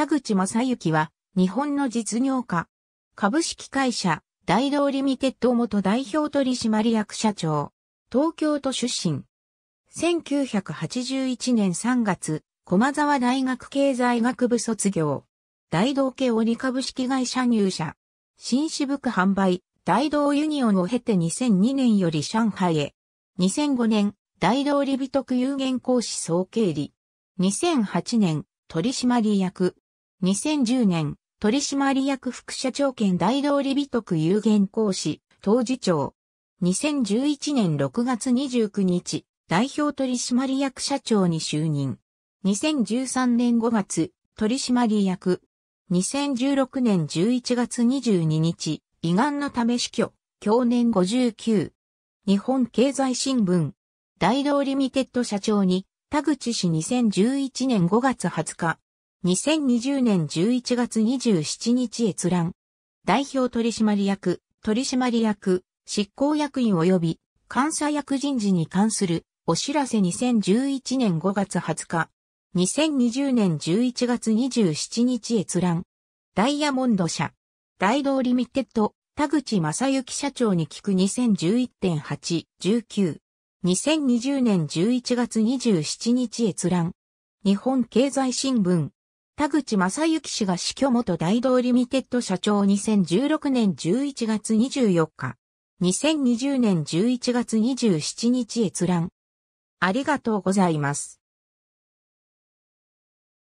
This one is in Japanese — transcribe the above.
田口正幸は、日本の実業家。株式会社、大道リミテッド元代表取締役社長。東京都出身。1981年3月、駒沢大学経済学部卒業。大道系織株式会社入社。新支部区販売、大道ユニオンを経て2002年より上海へ。2005年、大道理美徳有限講師総経理。2008年、取締役、2010年、取締役副社長兼大道理美徳有限講師、当事長。2011年6月29日、代表取締役社長に就任。2013年5月、取締役。2016年11月22日、胃がんのため死去、去年59。日本経済新聞。大道リミテッド社長に、田口氏2011年5月20日、2020年11月27日閲覧。代表取締役、取締役、執行役員及び監査役人事に関するお知らせ2011年5月20日。2020年11月27日閲覧。ダイヤモンド社。大道リミテッド、田口正幸社長に聞く2011.8、19。2020年11月27日閲覧。日本経済新聞。田口正幸氏が死去元大道リミテッド社長2016年11月24日。2020年11月27日閲覧。ありがとうございます。